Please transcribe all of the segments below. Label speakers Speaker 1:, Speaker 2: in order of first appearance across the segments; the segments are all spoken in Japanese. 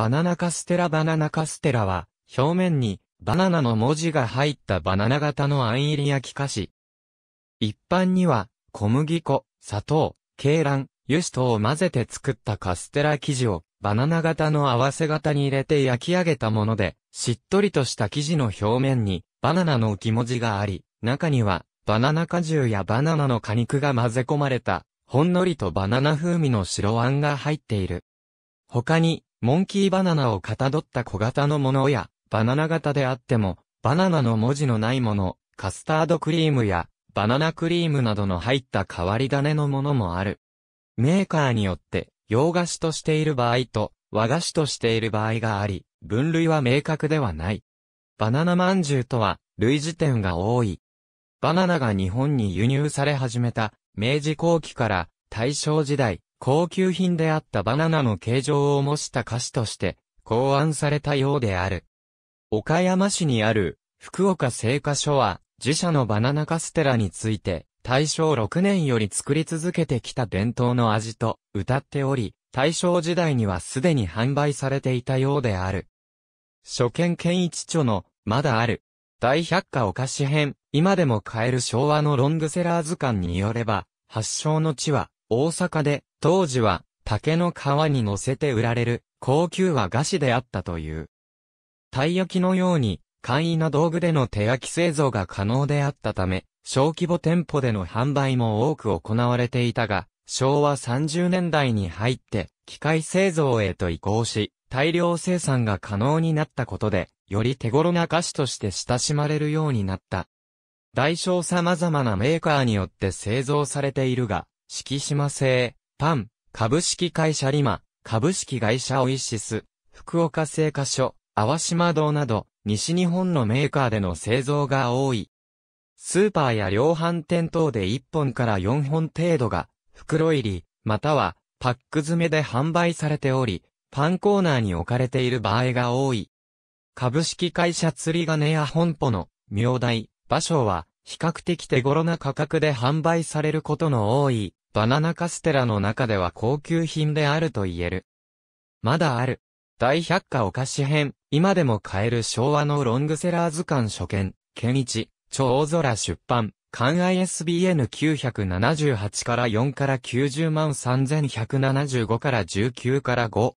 Speaker 1: バナナカステラバナナカステラは、表面にバナナの文字が入ったバナナ型のあん入り焼き菓子。一般には、小麦粉、砂糖、鶏卵、油脂等を混ぜて作ったカステラ生地をバナナ型の合わせ型に入れて焼き上げたもので、しっとりとした生地の表面にバナナの浮き文字があり、中にはバナナ果汁やバナナの果肉が混ぜ込まれた、ほんのりとバナナ風味の白あんが入っている。他に、モンキーバナナをかたどった小型のものや、バナナ型であっても、バナナの文字のないもの、カスタードクリームや、バナナクリームなどの入った変わり種のものもある。メーカーによって、洋菓子としている場合と、和菓子としている場合があり、分類は明確ではない。バナナまんじゅうとは、類似点が多い。バナナが日本に輸入され始めた、明治後期から大正時代、高級品であったバナナの形状を模した菓子として考案されたようである。岡山市にある福岡製菓所は自社のバナナカステラについて大正6年より作り続けてきた伝統の味と歌っており、大正時代にはすでに販売されていたようである。初見健一著の、まだある、大百科お菓子編、今でも買える昭和のロングセラー図鑑によれば、発祥の地は、大阪で、当時は竹の皮に乗せて売られる高級和菓子であったという。たい焼きのように簡易な道具での手焼き製造が可能であったため、小規模店舗での販売も多く行われていたが、昭和30年代に入って機械製造へと移行し、大量生産が可能になったことで、より手頃な菓子として親しまれるようになった。大小様々なメーカーによって製造されているが、敷島製、パン、株式会社リマ、株式会社オイシス、福岡製菓所、淡島堂など、西日本のメーカーでの製造が多い。スーパーや量販店等で1本から4本程度が、袋入り、または、パック詰めで販売されており、パンコーナーに置かれている場合が多い。株式会社釣り金屋本舗の、名代、場所は、比較的手頃な価格で販売されることの多い、バナナカステラの中では高級品であると言える。まだある。大百科お菓子編、今でも買える昭和のロングセラー図鑑初見、県一、超大空出版、関 ISBN978 から4から90万3175から19から5。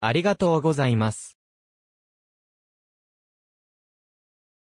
Speaker 1: ありがとうございます。